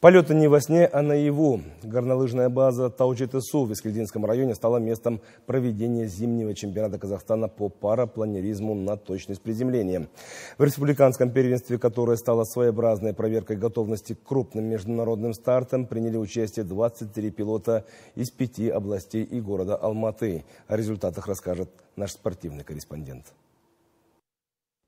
Полеты не во сне, а наяву. Горнолыжная база Таучи-Тесу в Искельдинском районе стала местом проведения зимнего чемпионата Казахстана по парапланеризму на точность приземления. В республиканском первенстве, которое стало своеобразной проверкой готовности к крупным международным стартам, приняли участие 23 пилота из пяти областей и города Алматы. О результатах расскажет наш спортивный корреспондент.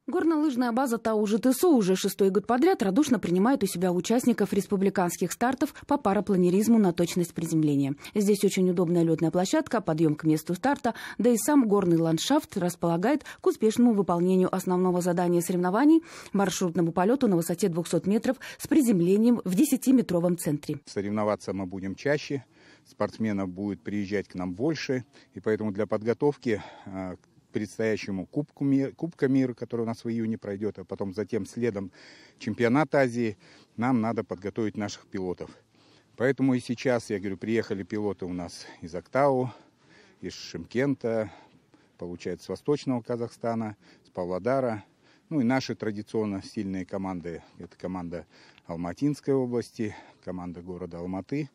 Горнолыжная база ТАУ ЖТСУ уже шестой год подряд радушно принимает у себя участников республиканских стартов по парапланеризму на точность приземления. Здесь очень удобная летная площадка, подъем к месту старта, да и сам горный ландшафт располагает к успешному выполнению основного задания соревнований – маршрутному полету на высоте 200 метров с приземлением в 10-метровом центре. Соревноваться мы будем чаще, спортсменов будет приезжать к нам больше, и поэтому для подготовки к э, предстоящему Кубку мира, Кубка мира, который у нас в июне пройдет, а потом затем следом чемпионат Азии, нам надо подготовить наших пилотов. Поэтому и сейчас, я говорю, приехали пилоты у нас из Октау, из Шимкента, получается, с Восточного Казахстана, с Павлодара. Ну и наши традиционно сильные команды. Это команда Алматинской области, команда города Алматы,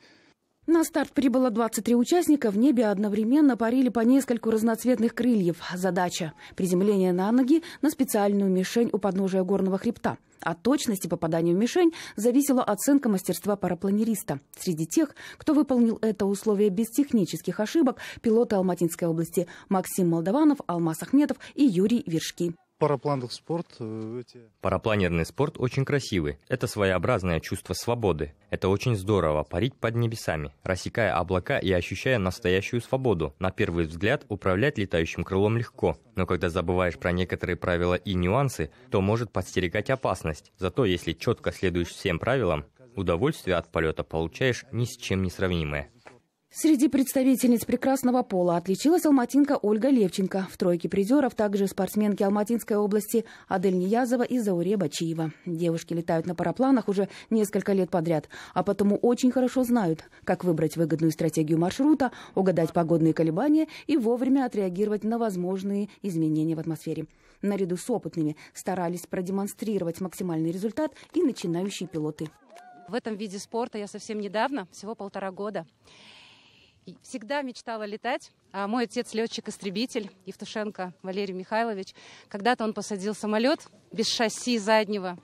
на старт прибыло 23 участника. В небе одновременно парили по нескольку разноцветных крыльев. Задача – приземление на ноги на специальную мишень у подножия горного хребта. От точности попадания в мишень зависела оценка мастерства парапланериста. Среди тех, кто выполнил это условие без технических ошибок, пилоты Алматинской области Максим Молдаванов, Алмаз Ахметов и Юрий Вершки. Парапланных спорт... Э, эти... Парапланерный спорт очень красивый. Это своеобразное чувство свободы. Это очень здорово, парить под небесами, рассекая облака и ощущая настоящую свободу. На первый взгляд, управлять летающим крылом легко, но когда забываешь про некоторые правила и нюансы, то может подстерегать опасность. Зато если четко следуешь всем правилам, удовольствие от полета получаешь ни с чем не сравнимое. Среди представительниц прекрасного пола отличилась алматинка Ольга Левченко. В тройке призеров также спортсменки Алматинской области Адель Ниязова и Зауре Бачиева. Девушки летают на парапланах уже несколько лет подряд, а потому очень хорошо знают, как выбрать выгодную стратегию маршрута, угадать погодные колебания и вовремя отреагировать на возможные изменения в атмосфере. Наряду с опытными старались продемонстрировать максимальный результат и начинающие пилоты. В этом виде спорта я совсем недавно, всего полтора года. Всегда мечтала летать. А мой отец летчик-истребитель Евтушенко Валерий Михайлович. Когда-то он посадил самолет без шасси заднего.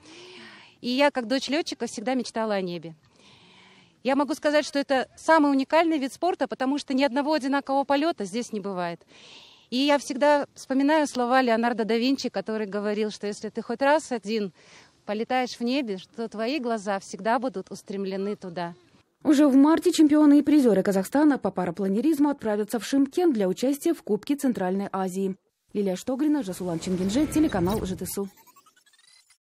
И я, как дочь летчика, всегда мечтала о небе. Я могу сказать, что это самый уникальный вид спорта, потому что ни одного одинакового полета здесь не бывает. И я всегда вспоминаю слова Леонардо да Винчи, который говорил, что если ты хоть раз один полетаешь в небе, то твои глаза всегда будут устремлены туда. Уже в марте чемпионы и призеры Казахстана по парапланеризму отправятся в Шимкен для участия в Кубке Центральной Азии. Лилия Штогрина, Жасулан Чингинже, телеканал ЖТСУ.